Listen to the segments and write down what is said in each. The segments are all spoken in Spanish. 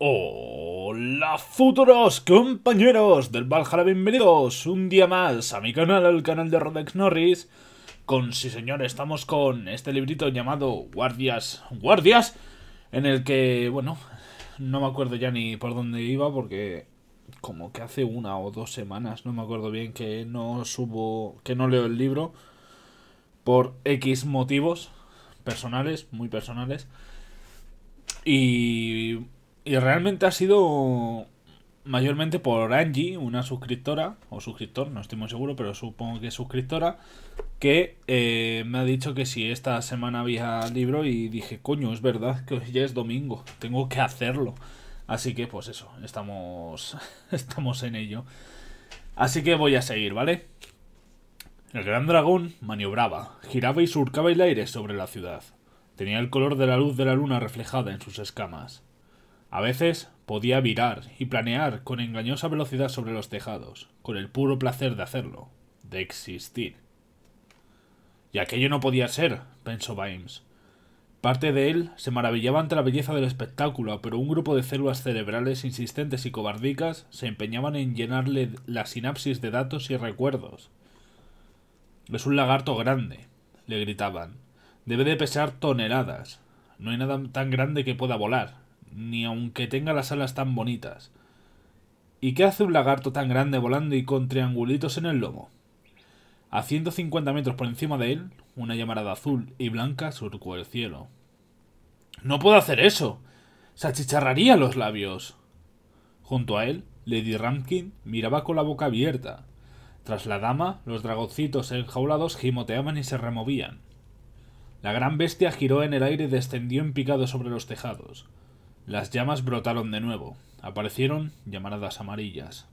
Hola futuros compañeros del Valhalla, bienvenidos un día más a mi canal, al canal de Rodex Norris Con, sí señor, estamos con este librito llamado Guardias, Guardias En el que, bueno, no me acuerdo ya ni por dónde iba porque como que hace una o dos semanas, no me acuerdo bien que no subo, que no leo el libro Por X motivos personales, muy personales y y realmente ha sido mayormente por Angie, una suscriptora, o suscriptor, no estoy muy seguro, pero supongo que es suscriptora, que eh, me ha dicho que si esta semana había libro y dije, coño, es verdad que hoy ya es domingo, tengo que hacerlo. Así que pues eso, estamos, estamos en ello. Así que voy a seguir, ¿vale? El gran dragón maniobraba, giraba y surcaba el aire sobre la ciudad. Tenía el color de la luz de la luna reflejada en sus escamas. A veces podía virar y planear con engañosa velocidad sobre los tejados, con el puro placer de hacerlo, de existir. Y aquello no podía ser, pensó Baines. Parte de él se maravillaba ante la belleza del espectáculo, pero un grupo de células cerebrales insistentes y cobardicas se empeñaban en llenarle la sinapsis de datos y recuerdos. Es un lagarto grande, le gritaban. Debe de pesar toneladas. No hay nada tan grande que pueda volar ni aunque tenga las alas tan bonitas. ¿Y qué hace un lagarto tan grande volando y con triangulitos en el lomo? A 150 metros por encima de él, una llamarada azul y blanca surcó el cielo. ¡No puedo hacer eso! ¡Se achicharraría los labios! Junto a él, Lady Rankin miraba con la boca abierta. Tras la dama, los dragocitos enjaulados gimoteaban y se removían. La gran bestia giró en el aire y descendió en picado sobre los tejados. Las llamas brotaron de nuevo. Aparecieron llamaradas amarillas.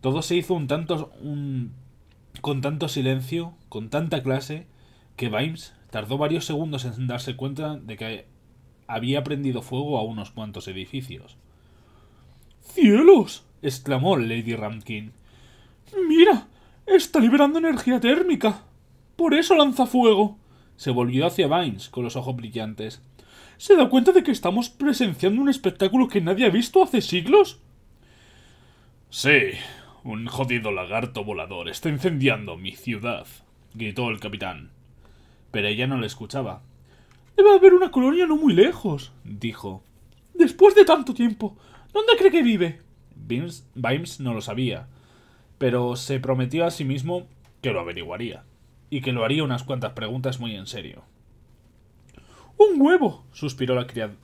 Todo se hizo un tanto, un, con tanto silencio, con tanta clase, que Vimes tardó varios segundos en darse cuenta de que había prendido fuego a unos cuantos edificios. ¡Cielos! exclamó Lady Ramkin. ¡Mira! Está liberando energía térmica. Por eso lanza fuego. Se volvió hacia Vimes con los ojos brillantes. ¿Se da cuenta de que estamos presenciando un espectáculo que nadie ha visto hace siglos? Sí, un jodido lagarto volador está incendiando mi ciudad, gritó el capitán. Pero ella no le escuchaba. Debe haber una colonia no muy lejos, dijo. Después de tanto tiempo, ¿dónde cree que vive? Vimes no lo sabía, pero se prometió a sí mismo que lo averiguaría y que lo haría unas cuantas preguntas muy en serio. Un huevo, suspiró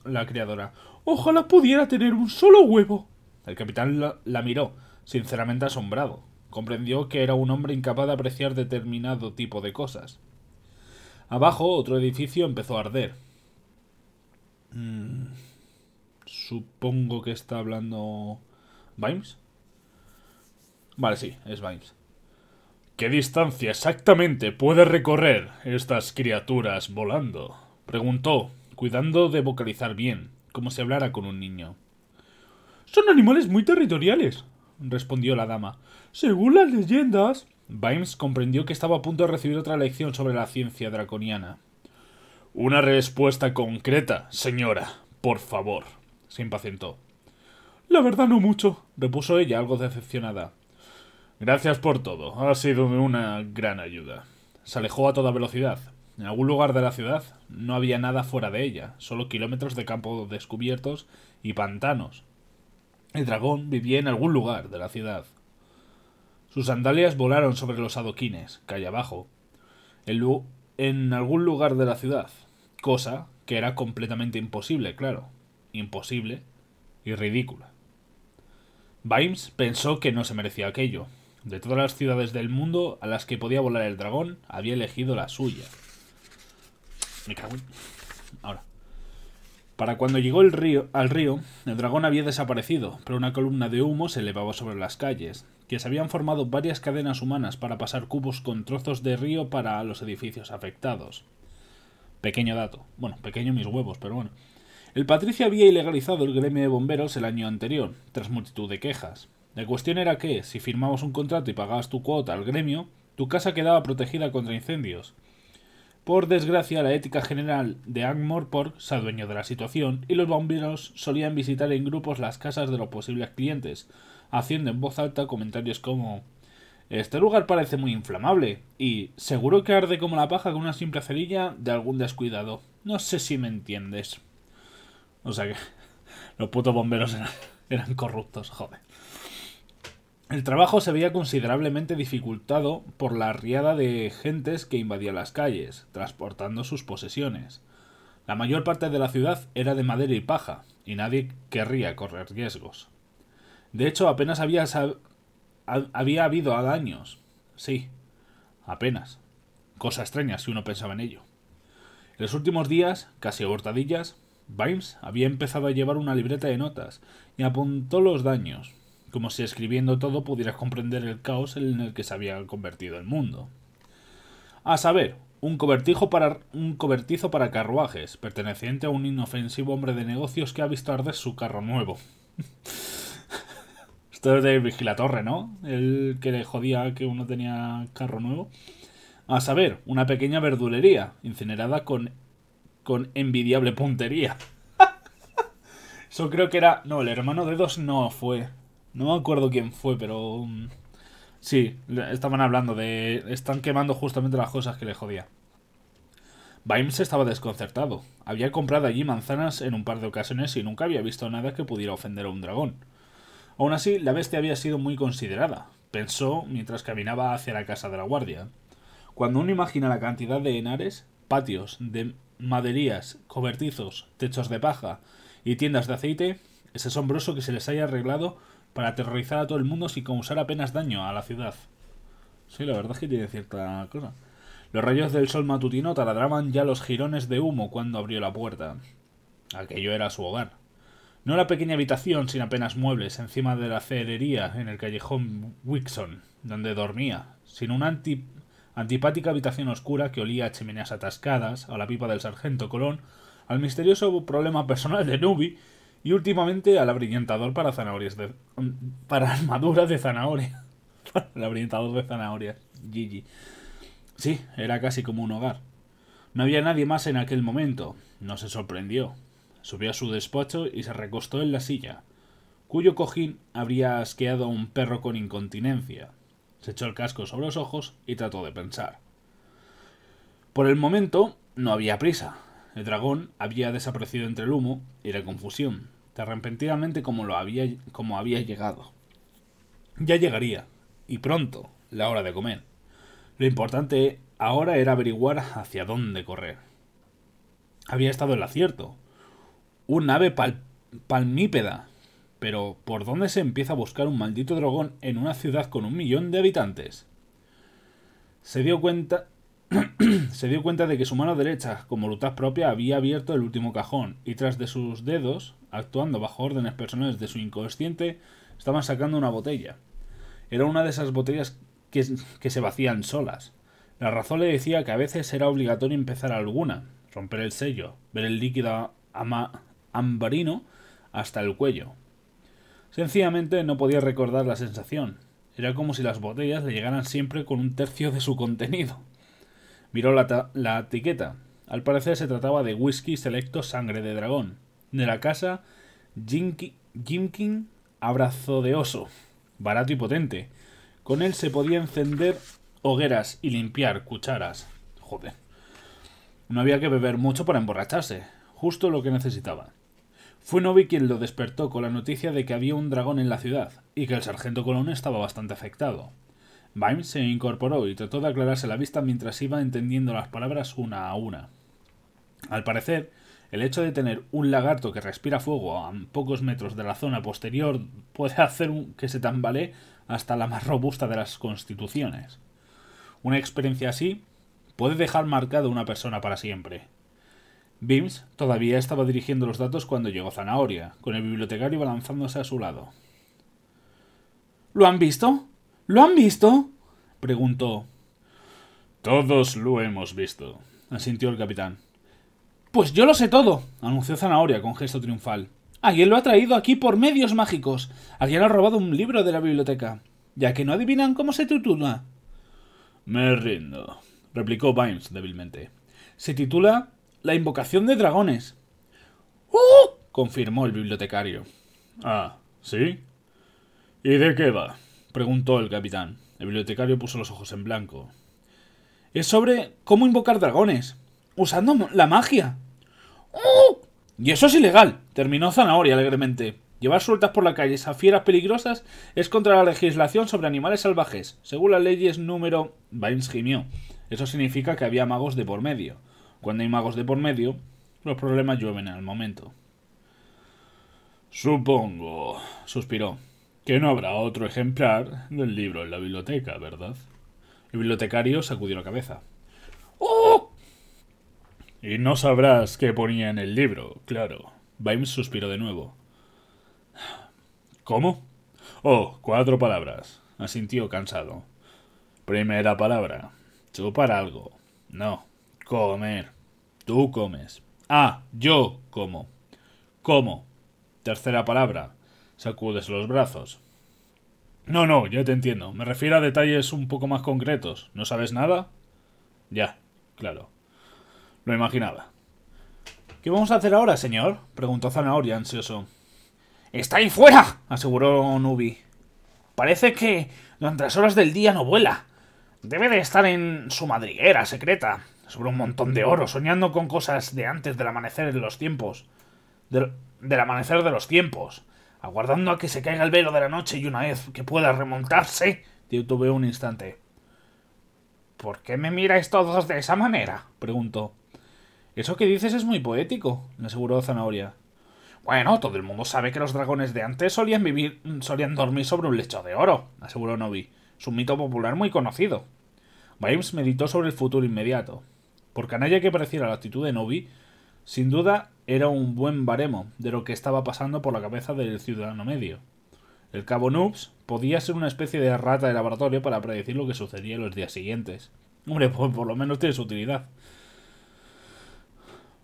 la, criadora. Ojalá pudiera tener un solo huevo. El capitán la, miró, sinceramente asombrado. Comprendió que era un hombre incapaz de apreciar determinado tipo de cosas. Abajo, otro edificio empezó a arder. Mm, supongo que está hablando... ¿Vimes? Vale, sí, es Vimes. ¿Qué distancia exactamente puede recorrer estas criaturas volando? Preguntó, cuidando de vocalizar bien, como si hablara con un niño. Son animales muy territoriales, respondió la dama. Según las leyendas. Vimes comprendió que estaba a punto de recibir otra lección sobre la ciencia draconiana. Una respuesta concreta, señora, por favor, se impacientó. La verdad no mucho, repuso ella, algo decepcionada. Gracias por todo, ha sido una gran ayuda. Se alejó a toda velocidad, en algún lugar de la ciudad no había nada fuera de ella, solo kilómetros de campo descubiertos y pantanos. El dragón vivía en algún lugar de la ciudad. Sus sandalias volaron sobre los adoquines, calle abajo, en algún lugar de la ciudad, cosa que era completamente imposible, claro, imposible y ridícula. Vimes pensó que no se merecía aquello. De todas las ciudades del mundo a las que podía volar el dragón, había elegido la suya. Ahora. Para cuando llegó el río, al río, el dragón había desaparecido, pero una columna de humo se elevaba sobre las calles, que se habían formado varias cadenas humanas para pasar cubos con trozos de río para los edificios afectados. Pequeño dato. Bueno, pequeño mis huevos, pero bueno. El patricio había ilegalizado el gremio de bomberos el año anterior, tras multitud de quejas. La cuestión era que, si firmabas un contrato y pagabas tu cuota al gremio, tu casa quedaba protegida contra incendios, por desgracia, la ética general de Angmorpork se adueñó de la situación y los bomberos solían visitar en grupos las casas de los posibles clientes, haciendo en voz alta comentarios como Este lugar parece muy inflamable y seguro que arde como la paja con una simple cerilla de algún descuidado. No sé si me entiendes. O sea que los putos bomberos eran, eran corruptos, joder. El trabajo se veía considerablemente dificultado por la riada de gentes que invadía las calles, transportando sus posesiones. La mayor parte de la ciudad era de madera y paja, y nadie querría correr riesgos. De hecho, apenas había, habido daños. Sí, apenas. Cosa extraña si uno pensaba en ello. En los últimos días, casi a hurtadillas, Vimes había empezado a llevar una libreta de notas y apuntó los daños, como si escribiendo todo pudieras comprender el caos en el que se había convertido el mundo. A saber, un, para, un cobertizo para carruajes, perteneciente a un inofensivo hombre de negocios que ha visto arder su carro nuevo. Esto es de Vigilatorre, ¿no? El que le jodía que uno tenía carro nuevo. A saber, una pequeña verdulería, incinerada con, con envidiable puntería. Eso creo que era... No, el hermano de dos no fue. No me acuerdo quién fue, pero... Um, sí, estaban hablando de... Están quemando justamente las cosas que le jodía. se estaba desconcertado. Había comprado allí manzanas en un par de ocasiones y nunca había visto nada que pudiera ofender a un dragón. Aún así, la bestia había sido muy considerada, pensó mientras caminaba hacia la casa de la guardia. Cuando uno imagina la cantidad de enares, patios, de maderías, cobertizos, techos de paja y tiendas de aceite, es asombroso que se les haya arreglado para aterrorizar a todo el mundo sin causar apenas daño a la ciudad. Sí, la verdad es que tiene cierta cosa. Los rayos del sol matutino taladraban ya los jirones de humo cuando abrió la puerta. Aquello era su hogar. No la pequeña habitación sin apenas muebles encima de la cerería en el callejón Wixon, donde dormía, sino una antipática habitación oscura que olía a chimeneas atascadas, a la pipa del sargento Colón, al misterioso problema personal de Nubi y últimamente al abrillantador para zanahorias. De, para armaduras de zanahoria. el abrillentador de zanahorias. GG. Sí, era casi como un hogar. No había nadie más en aquel momento. No se sorprendió. Subió a su despacho y se recostó en la silla, cuyo cojín habría asqueado a un perro con incontinencia. Se echó el casco sobre los ojos y trató de pensar. Por el momento no había prisa. El dragón había desaparecido entre el humo y la confusión. Arrepentidamente como, lo había, como había llegado. Ya llegaría, y pronto, la hora de comer. Lo importante ahora era averiguar hacia dónde correr. Había estado el acierto. Un ave palmípeda. Pero, ¿por dónde se empieza a buscar un maldito dragón en una ciudad con un millón de habitantes? Se dio cuenta se dio cuenta de que su mano derecha, con voluntad propia, había abierto el último cajón, y tras de sus dedos, actuando bajo órdenes personales de su inconsciente, estaban sacando una botella. Era una de esas botellas que, que se vacían solas. La razón le decía que a veces era obligatorio empezar alguna, romper el sello, ver el líquido ama ambarino hasta el cuello. Sencillamente no podía recordar la sensación. Era como si las botellas le llegaran siempre con un tercio de su contenido. Miró la, etiqueta. Al parecer se trataba de whisky selecto sangre de dragón. De la casa Jimkin Abrazo de Oso. Barato y potente. Con él se podía encender hogueras y limpiar cucharas. Joder. No había que beber mucho para emborracharse. Justo lo que necesitaba. Fue Novi quien lo despertó con la noticia de que había un dragón en la ciudad y que el sargento Colón estaba bastante afectado. Vimes se incorporó y trató de aclararse la vista mientras iba entendiendo las palabras una a una. Al parecer, el hecho de tener un lagarto que respira fuego a pocos metros de la zona posterior puede hacer que se tambalee hasta la más robusta de las constituciones. Una experiencia así puede dejar marcada una persona para siempre. Bims todavía estaba dirigiendo los datos cuando llegó Zanahoria, con el bibliotecario balanzándose a su lado. ¿Lo han visto? ¿Lo han visto? preguntó. Todos lo hemos visto, asintió el capitán. Pues yo lo sé todo, anunció Zanahoria con gesto triunfal. Alguien lo ha traído aquí por medios mágicos. Alguien ha robado un libro de la biblioteca. Ya que no adivinan cómo se titula. Me rindo, replicó Vimes débilmente. Se titula La invocación de dragones. ¡Uh! confirmó el bibliotecario. Ah, ¿sí? ¿Y de qué va? preguntó el capitán. El bibliotecario puso los ojos en blanco. Es sobre cómo invocar dragones, usando la magia. ¡Oh! Y eso es ilegal, terminó Zanahoria alegremente. Llevar sueltas por la calle a fieras peligrosas es contra la legislación sobre animales salvajes, según las leyes número... Vines gimió. Eso significa que había magos de por medio. Cuando hay magos de por medio, los problemas llueven al momento. Supongo, suspiró que no habrá otro ejemplar del libro en la biblioteca, ¿verdad? El bibliotecario sacudió la cabeza. ¡Oh! Y no sabrás qué ponía en el libro, claro. Vimes suspiró de nuevo. ¿Cómo? Oh, cuatro palabras. Asintió cansado. Primera palabra. Chupar algo. No. Comer. Tú comes. Ah, yo como. Como. Tercera palabra. Sacudes los brazos. No, no, ya te entiendo. Me refiero a detalles un poco más concretos. ¿No sabes nada? Ya, claro. Lo imaginaba. ¿Qué vamos a hacer ahora, señor? Preguntó Zanahoria, ansioso. ¡Está ahí fuera! aseguró Nubi. Parece que durante las horas del día no vuela. Debe de estar en su madriguera secreta, sobre un montón de oro, soñando con cosas de antes del amanecer de los tiempos. del amanecer de los tiempos aguardando a que se caiga el velo de la noche y una vez que pueda remontarse, tuve un instante. ¿Por qué me miráis todos de esa manera? preguntó. Eso que dices es muy poético, le aseguró Zanahoria. Bueno, todo el mundo sabe que los dragones de antes solían vivir, solían dormir sobre un lecho de oro, aseguró Novi. Es un mito popular muy conocido. Vimes meditó sobre el futuro inmediato. Por canalla que pareciera la actitud de Novi, sin duda, era un buen baremo de lo que estaba pasando por la cabeza del ciudadano medio. El cabo Noobs podía ser una especie de rata de laboratorio para predecir lo que sucedía los días siguientes. Hombre, pues por lo menos tiene su utilidad.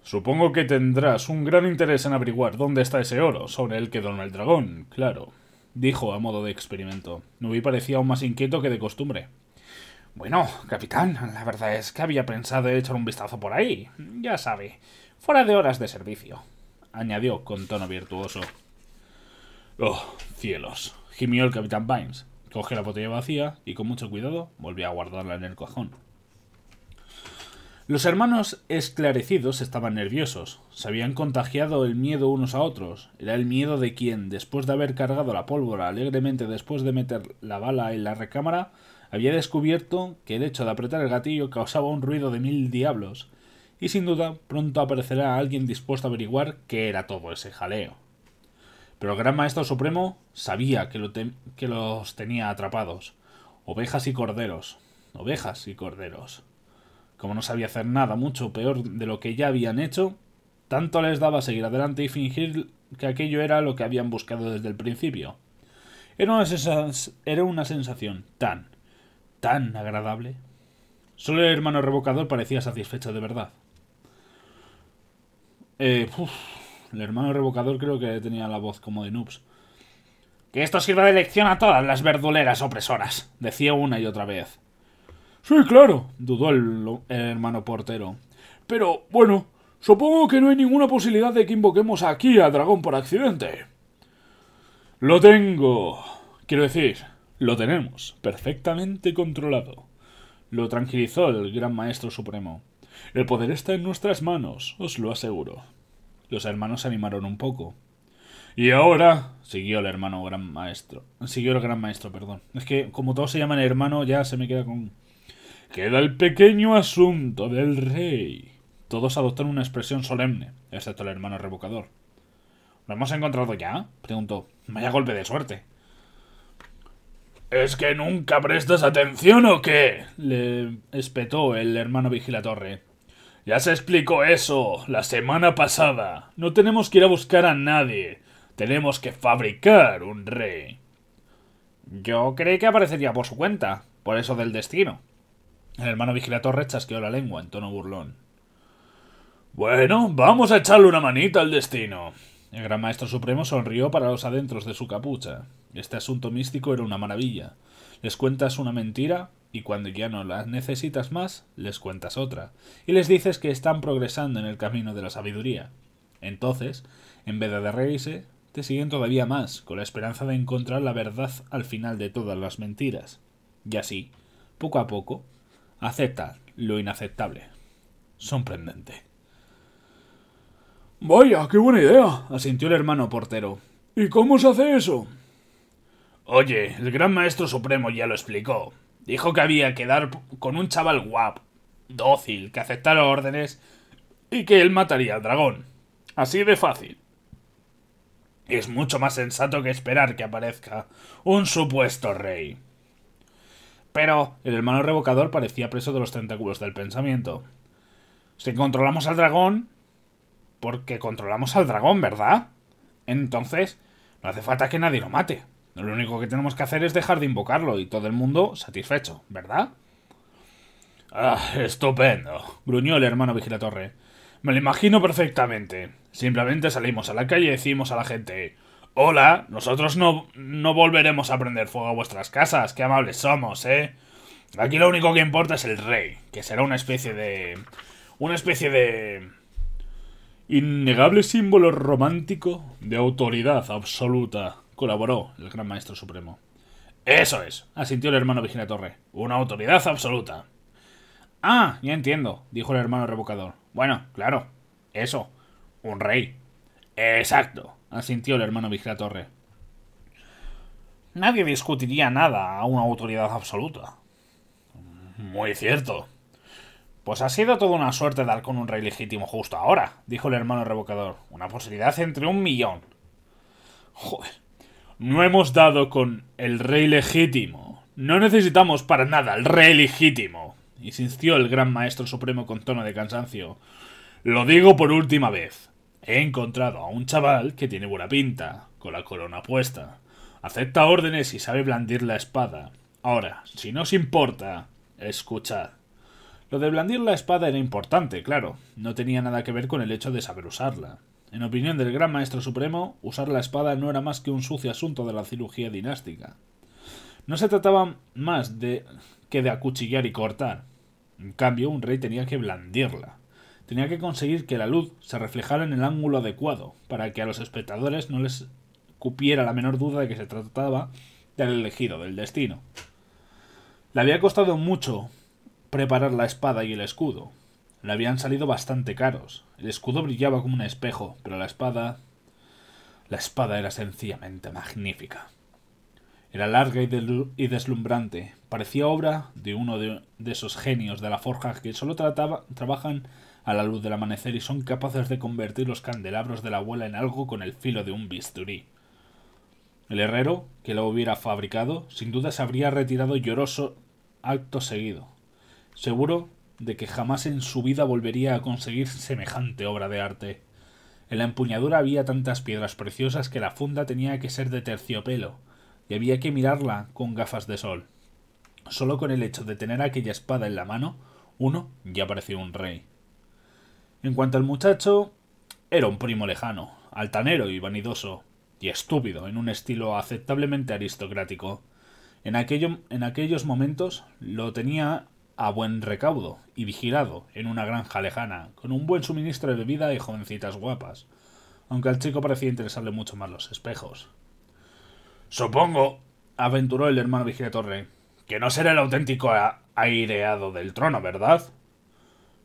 Supongo que tendrás un gran interés en averiguar dónde está ese oro sobre el que donó el dragón, claro, dijo a modo de experimento. Nubi parecía aún más inquieto que de costumbre. Bueno, capitán, la verdad es que había pensado echar un vistazo por ahí. Ya sabe, Fuera de horas de servicio, añadió con tono virtuoso. Oh, cielos, gimió el capitán Bynes. Cogió la botella vacía y con mucho cuidado volvió a guardarla en el cojón. Los hermanos esclarecidos estaban nerviosos, se habían contagiado el miedo unos a otros, era el miedo de quien, después de haber cargado la pólvora alegremente después de meter la bala en la recámara, había descubierto que el hecho de apretar el gatillo causaba un ruido de mil diablos, y sin duda pronto aparecerá alguien dispuesto a averiguar qué era todo ese jaleo. Pero el Gran Maestro Supremo sabía que, los tenía atrapados. Ovejas y corderos. Ovejas y corderos. Como no sabía hacer nada mucho peor de lo que ya habían hecho, tanto les daba seguir adelante y fingir que aquello era lo que habían buscado desde el principio. Era una, era una sensación tan, tan agradable. Solo el hermano revocador parecía satisfecho de verdad. Eh, el hermano revocador creo que tenía la voz como de noobs. Que esto sirva de lección a todas las verduleras opresoras, decía una y otra vez. Sí, claro, dudó el, el hermano portero. Pero, bueno, supongo que no hay ninguna posibilidad de que invoquemos aquí a Dragón por accidente. Lo tengo. Quiero decir, lo tenemos perfectamente controlado. Lo tranquilizó el gran maestro supremo. El poder está en nuestras manos, os lo aseguro. Los hermanos se animaron un poco. Y ahora, siguió el hermano gran maestro. Siguió el gran maestro, perdón. Es que como todos se llaman hermano, ya se me queda con... Queda el pequeño asunto del rey. Todos adoptaron una expresión solemne, excepto el hermano revocador. ¿Lo hemos encontrado ya? preguntó. Vaya golpe de suerte. ¿Es que nunca prestas atención o qué? le espetó el hermano vigilatorre. Ya se explicó eso la semana pasada. No tenemos que ir a buscar a nadie. Tenemos que fabricar un rey. Yo creí que aparecería por su cuenta, por eso del destino. El hermano vigilator rechasqueó la lengua en tono burlón. Bueno, vamos a echarle una manita al destino. El gran maestro supremo sonrió para los adentros de su capucha. Este asunto místico era una maravilla. Les cuentas una mentira y cuando ya no las necesitas más, les cuentas otra, y les dices que están progresando en el camino de la sabiduría. Entonces, en vez de reírse, te siguen todavía más, con la esperanza de encontrar la verdad al final de todas las mentiras. Y así, poco a poco, acepta lo inaceptable. Sorprendente. Vaya, qué buena idea, asintió el hermano portero. ¿Y cómo se hace eso? Oye, el gran maestro supremo ya lo explicó, Dijo que había que dar con un chaval guapo, dócil, que aceptara órdenes y que él mataría al dragón. Así de fácil. Es mucho más sensato que esperar que aparezca un supuesto rey. Pero el hermano revocador parecía preso de los tentáculos del pensamiento. Si controlamos al dragón... Porque controlamos al dragón, ¿verdad? Entonces, no hace falta que nadie lo mate. Lo único que tenemos que hacer es dejar de invocarlo y todo el mundo satisfecho, ¿verdad? Ah, estupendo, gruñó el hermano vigilatorre. Me lo imagino perfectamente. Simplemente salimos a la calle y decimos a la gente Hola, nosotros no, no volveremos a prender fuego a vuestras casas, qué amables somos, ¿eh? Aquí lo único que importa es el rey, que será una especie de... Una especie de... Innegable símbolo romántico de autoridad absoluta colaboró el gran maestro supremo. Eso es, asintió el hermano Vigilatorre. Torre. Una autoridad absoluta. Ah, ya entiendo, dijo el hermano revocador. Bueno, claro, eso, un rey. Exacto, asintió el hermano Vigila Torre. Nadie discutiría nada a una autoridad absoluta. Muy cierto. Pues ha sido toda una suerte dar con un rey legítimo justo ahora, dijo el hermano revocador. Una posibilidad entre un millón. Joder, no hemos dado con el rey legítimo. No necesitamos para nada al rey legítimo, insistió el gran maestro supremo con tono de cansancio. Lo digo por última vez. He encontrado a un chaval que tiene buena pinta, con la corona puesta. Acepta órdenes y sabe blandir la espada. Ahora, si no os importa, escuchad. Lo de blandir la espada era importante, claro. No tenía nada que ver con el hecho de saber usarla. En opinión del Gran Maestro Supremo, usar la espada no era más que un sucio asunto de la cirugía dinástica. No se trataba más de que de acuchillar y cortar. En cambio, un rey tenía que blandirla. Tenía que conseguir que la luz se reflejara en el ángulo adecuado, para que a los espectadores no les cupiera la menor duda de que se trataba del elegido, del destino. Le había costado mucho preparar la espada y el escudo, habían salido bastante caros. El escudo brillaba como un espejo, pero la espada... La espada era sencillamente magnífica. Era larga y, deslumbrante. Parecía obra de uno de, esos genios de la forja que solo trabajan a la luz del amanecer y son capaces de convertir los candelabros de la abuela en algo con el filo de un bisturí. El herrero, que lo hubiera fabricado, sin duda se habría retirado lloroso acto seguido. Seguro de que jamás en su vida volvería a conseguir semejante obra de arte. En la empuñadura había tantas piedras preciosas que la funda tenía que ser de terciopelo, y había que mirarla con gafas de sol. Solo con el hecho de tener aquella espada en la mano, uno ya parecía un rey. En cuanto al muchacho, era un primo lejano, altanero y vanidoso, y estúpido, en un estilo aceptablemente aristocrático. En, aquello, en aquellos momentos lo tenía a buen recaudo y vigilado en una granja lejana, con un buen suministro de bebida y jovencitas guapas, aunque al chico parecía interesarle mucho más los espejos. Supongo, aventuró el hermano vigilatorre, que no será el auténtico aireado del trono, ¿verdad?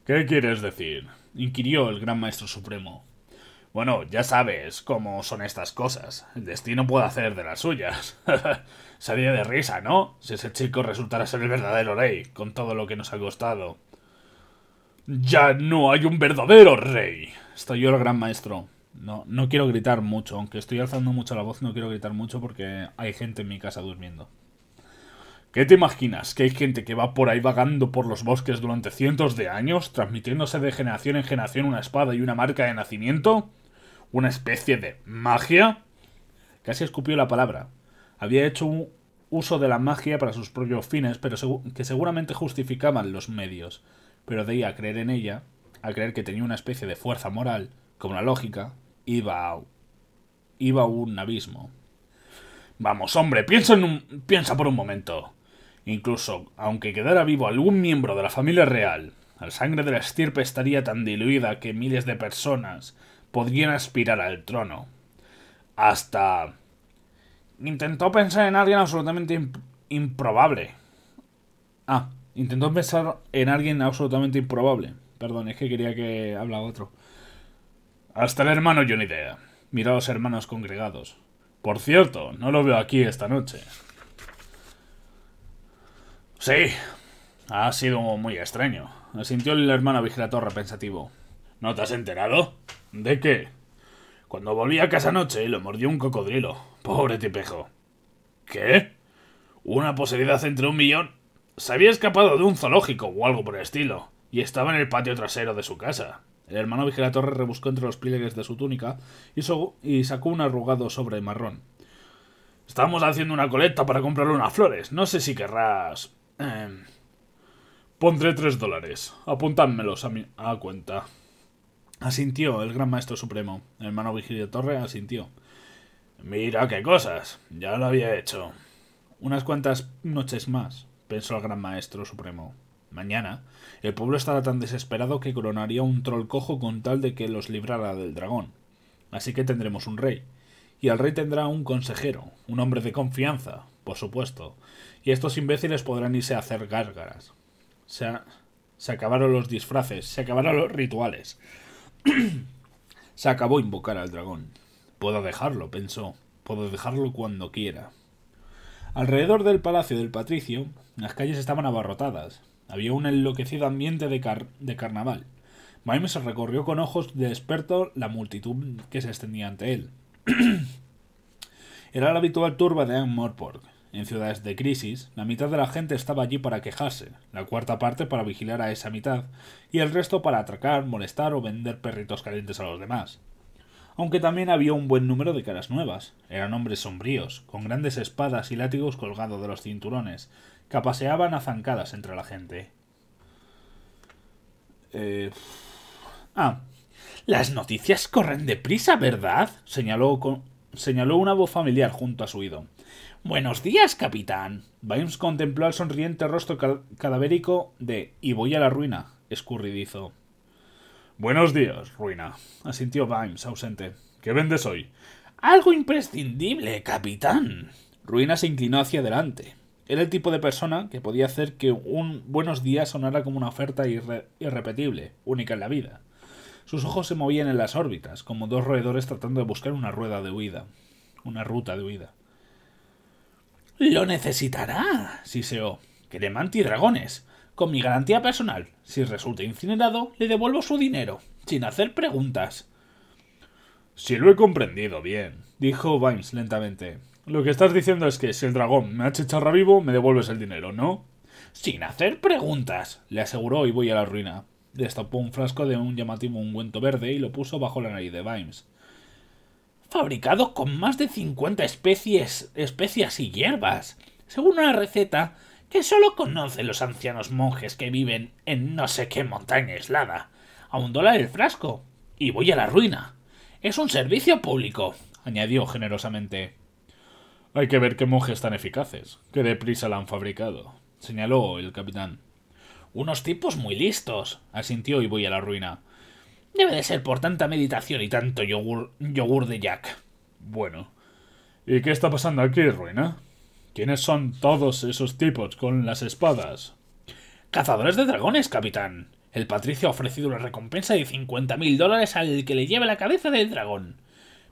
¿Qué quieres decir? inquirió el gran maestro supremo. Bueno, ya sabes cómo son estas cosas. El destino puede hacer de las suyas. sería de risa, ¿no? Si ese chico resultara ser el verdadero rey, con todo lo que nos ha costado. ¡Ya no hay un verdadero rey! Estoy yo el gran maestro. No, no quiero gritar mucho, aunque estoy alzando mucho la voz, no quiero gritar mucho porque hay gente en mi casa durmiendo. ¿Qué te imaginas? ¿Que hay gente que va por ahí vagando por los bosques durante cientos de años, transmitiéndose de generación en generación una espada y una marca de nacimiento? ¿Una especie de magia? Casi escupió la palabra, había hecho un uso de la magia para sus propios fines, pero que seguramente justificaban los medios. Pero de ahí a creer en ella, a creer que tenía una especie de fuerza moral, como la lógica, iba a, iba un abismo. Vamos, hombre, piensa, en un, piensa por un momento. Incluso, aunque quedara vivo algún miembro de la familia real, la sangre de la estirpe estaría tan diluida que miles de personas podrían aspirar al trono. Hasta Intentó pensar en alguien absolutamente improbable. Ah, intentó pensar en alguien absolutamente improbable. Perdón, es que quería que habla otro. Hasta el hermano Johnny idea. Mira a los hermanos congregados. Por cierto, no lo veo aquí esta noche. Sí, ha sido muy extraño. Sintió el hermano torre pensativo. ¿No te has enterado? ¿De qué? Cuando volví a casa anoche, lo mordió un cocodrilo. Pobre tipejo. ¿Qué? Una posibilidad entre un millón. Se había escapado de un zoológico o algo por el estilo, y estaba en el patio trasero de su casa. El hermano vigilatorre rebuscó entre los pliegues de su túnica y, sacó un arrugado sobre marrón. Estamos haciendo una colecta para comprarle unas flores. No sé si querrás... Eh... Pondré tres dólares. Apuntádmelos a, mi a cuenta. Asintió el gran maestro supremo. El hermano Vigilio Torre asintió. Mira qué cosas. Ya lo había hecho. Unas cuantas noches más, pensó el gran maestro supremo. Mañana, el pueblo estará tan desesperado que coronaría un troll cojo con tal de que los librara del dragón. Así que tendremos un rey. Y el rey tendrá un consejero, un hombre de confianza, por supuesto. Y estos imbéciles podrán irse a hacer gárgaras. se acabaron los disfraces, se acabaron los rituales. Se acabó invocar al dragón. Puedo dejarlo, pensó. Puedo dejarlo cuando quiera. Alrededor del palacio del patricio, las calles estaban abarrotadas. Había un enloquecido ambiente de, carnaval de carnaval. recorrió con ojos de experto la multitud que se extendía ante él. Era la habitual turba de Anne en ciudades de crisis, la mitad de la gente estaba allí para quejarse, la cuarta parte para vigilar a esa mitad, y el resto para atracar, molestar o vender perritos calientes a los demás. Aunque también había un buen número de caras nuevas. Eran hombres sombríos, con grandes espadas y látigos colgados de los cinturones, que paseaban a zancadas entre la gente. Eh, ah, las noticias corren deprisa, ¿verdad? señaló, con... señaló una voz familiar junto a su oído. Buenos días, capitán. Vimes contempló el sonriente rostro cadavérico de Y voy a la ruina, escurridizo. Buenos días, ruina, asintió Vimes, ausente. ¿Qué vendes hoy? Algo imprescindible, capitán. Ruina se inclinó hacia adelante. Era el tipo de persona que podía hacer que un buenos días sonara como una oferta irrepetible, única en la vida. Sus ojos se movían en las órbitas, como dos roedores tratando de buscar una rueda de huida. Una ruta de huida. Lo necesitará, siseó. manti dragones! Con mi garantía personal. Si resulta incinerado, le devuelvo su dinero, sin hacer preguntas. Si lo he comprendido bien, dijo Vimes lentamente. Lo que estás diciendo es que si el dragón me ha chicharra vivo, me devuelves el dinero, ¿no? Sin hacer preguntas, le aseguró y voy a la ruina. Destapó un frasco de un llamativo ungüento verde y lo puso bajo la nariz de Vimes fabricado con más de 50 especies, especias y hierbas, según una receta que solo conocen los ancianos monjes que viven en no sé qué montaña aislada. A un dólar el frasco. Y voy a la ruina. Es un servicio público, añadió generosamente. Hay que ver qué monjes tan eficaces, qué deprisa la han fabricado, señaló el capitán. Unos tipos muy listos, asintió y voy a la ruina. Debe de ser por tanta meditación y tanto yogur, yogur de Jack. Bueno. ¿Y qué está pasando aquí, Ruina? ¿Quiénes son todos esos tipos con las espadas? Cazadores de dragones, capitán. El patricio ha ofrecido una recompensa de 50.000 dólares al que le lleve la cabeza del dragón.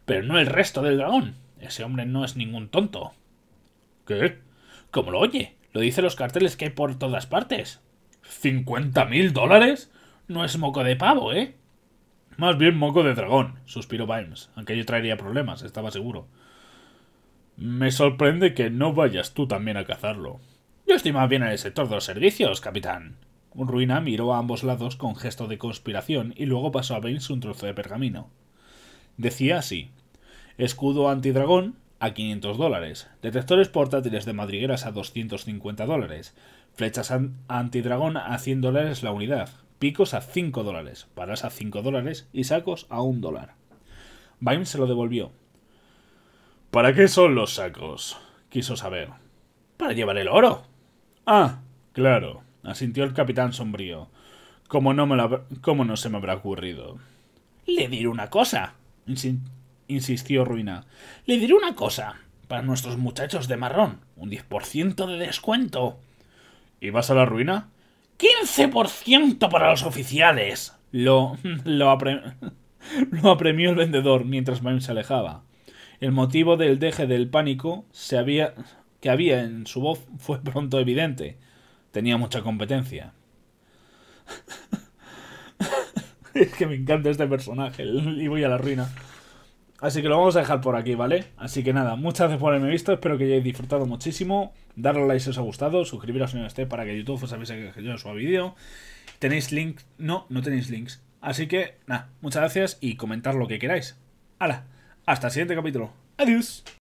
Pero no el resto del dragón. Ese hombre no es ningún tonto. ¿Qué? ¿Cómo lo oye, lo dicen los carteles que hay por todas partes. ¿50.000 dólares? No es moco de pavo, ¿eh? Más bien moco de dragón, suspiró Vimes, aunque yo traería problemas, estaba seguro. Me sorprende que no vayas tú también a cazarlo. Yo estoy más bien en el sector de los servicios, capitán. Ruina miró a ambos lados con gesto de conspiración y luego pasó a Vimes un trozo de pergamino. Decía así: Escudo antidragón a 500 dólares, detectores portátiles de madrigueras a 250 dólares, flechas antidragón a 100 dólares la unidad, picos a cinco dólares, paras a cinco dólares y sacos a un dólar. Bain se lo devolvió. ¿Para qué son los sacos? quiso saber. Para llevar el oro. Ah, claro, asintió el capitán sombrío. Como no, me ¿Cómo no se me habrá ocurrido? Le diré una cosa, insistió Ruina. Le diré una cosa. Para nuestros muchachos de marrón, un 10% de descuento. ¿Y vas a la ruina? 15% para los oficiales. Lo, lo, apremió el vendedor mientras Maim se alejaba. El motivo del deje del pánico se había, que había en su voz fue pronto evidente. Tenía mucha competencia. es que me encanta este personaje y voy a la ruina. Así que lo vamos a dejar por aquí, ¿vale? Así que nada, muchas gracias por haberme visto, espero que hayáis disfrutado muchísimo darle like si os ha gustado, suscribiros si no esté para que YouTube os avise que yo suba vídeo. ¿Tenéis link? No, no tenéis links. Así que, nada, muchas gracias y comentar lo que queráis. ¡Hala! Hasta el siguiente capítulo. ¡Adiós!